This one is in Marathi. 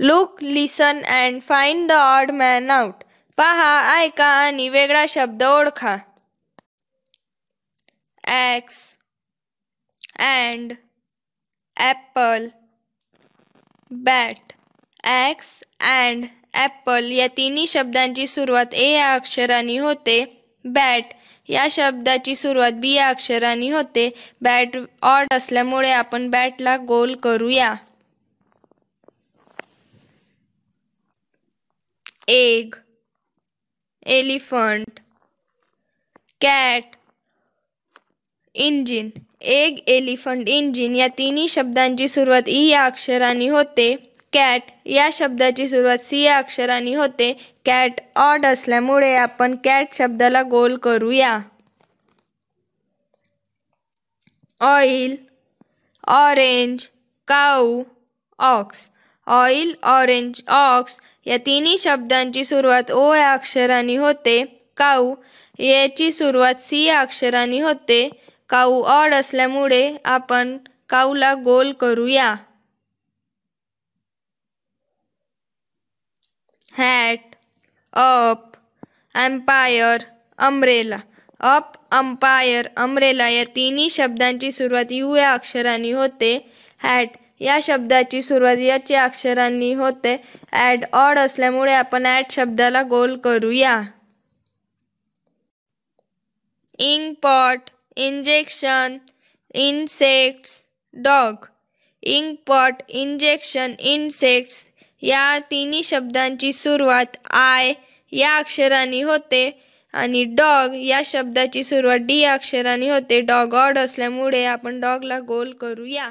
look listen and find the odd man out पहा ऐका आणि वेगळा शब्द ओळखा axe and apple bat axe and apple या तिन्ही शब्दांची सुरुवात ए या अक्षराने होते बॅट या शब्दाची सुरुवात बी या अक्षराने होते बॅट ऑड असल्यामुळे आपण बॅटला गोल करूया egg elephant cat engine egg elephant engine या तिन्ही शब्दांची सुरुवात ई या अक्षराने होते कॅट या शब्दाची सुरुवात सी या अक्षराने होते कॅट ऑड असल्यामुळे आपण कॅट शब्दाला गोल करूया oil orange cow ox oil orange ox या तिन्ही शब्दांची सुरुवात ओ या अक्षराने होते काऊ याची सुरुवात सी या अक्षराने होते काऊ ऑड असल्यामुळे आपण काऊला गोल करूया hat up umpire umbrella up umpire umbrella या तिन्ही शब्दांची सुरुवात यू या अक्षराने होते हॅट या शब्दाची सुरुवात याचे अक्षरांनी होते ॲड ऑड असल्यामुळे आपण ॲड शब्दाला गोल करूया pot injection insects dog pot injection insects या तिन्ही शब्दांची सुरुवात आय या अक्षरांनी होते आणि डॉग या शब्दाची सुरुवात डी अक्षराने होते डॉग ऑड असल्यामुळे आपण डॉगला गोल करूया